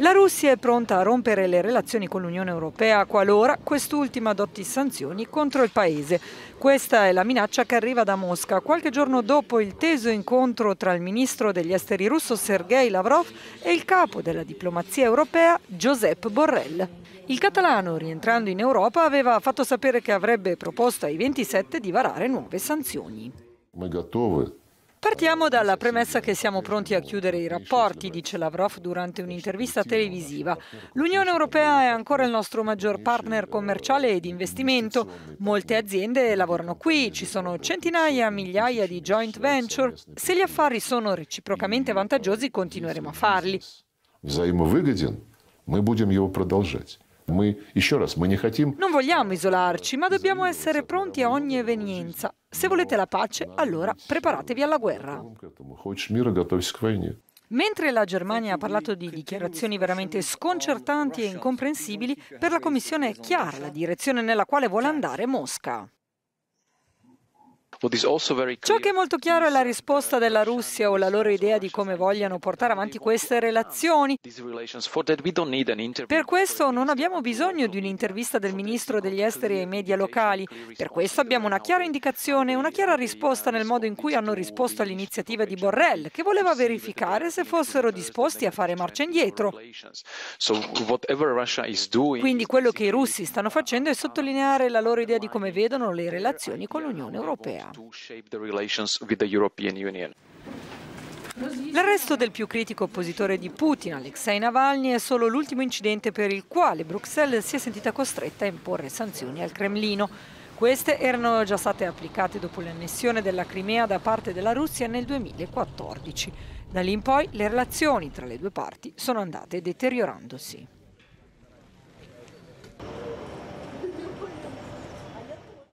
La Russia è pronta a rompere le relazioni con l'Unione Europea qualora quest'ultima adotti sanzioni contro il paese. Questa è la minaccia che arriva da Mosca qualche giorno dopo il teso incontro tra il ministro degli esteri russo Sergei Lavrov e il capo della diplomazia europea Josep Borrell. Il catalano, rientrando in Europa, aveva fatto sapere che avrebbe proposto ai 27 di varare nuove sanzioni. Мы готовы Partiamo dalla premessa che siamo pronti a chiudere i rapporti, dice Lavrov durante un'intervista televisiva. L'Unione Europea è ancora il nostro maggior partner commerciale ed investimento. Molte aziende lavorano qui, ci sono centinaia, migliaia di joint venture. Se gli affari sono reciprocamente vantaggiosi continueremo a farli. Взаимовыгоден, мы будем его продолжать. Non vogliamo isolarci, ma dobbiamo essere pronti a ogni evenienza. Se volete la pace, allora preparatevi alla guerra. Mentre la Germania ha parlato di dichiarazioni veramente sconcertanti e incomprensibili, per la Commissione è chiara la direzione nella quale vuole andare Mosca. Ciò che è molto chiaro è la risposta della Russia o la loro idea di come vogliano portare avanti queste relazioni. Per questo non abbiamo bisogno di un'intervista del ministro degli esteri ai media locali, per questo abbiamo una chiara indicazione, una chiara risposta nel modo in cui hanno risposto all'iniziativa di Borrell, che voleva verificare se fossero disposti a fare marcia indietro. Quindi quello che i russi stanno facendo è sottolineare la loro idea di come vedono le relazioni con l'Unione Europea. L'arresto del più critico oppositore di Putin, Alexei Navalny, è solo l'ultimo incidente per il quale Bruxelles si è sentita costretta a imporre sanzioni al Cremlino. Queste erano già state applicate dopo l'annessione della Crimea da parte della Russia nel 2014. Da lì in poi le relazioni tra le due parti sono andate deteriorandosi.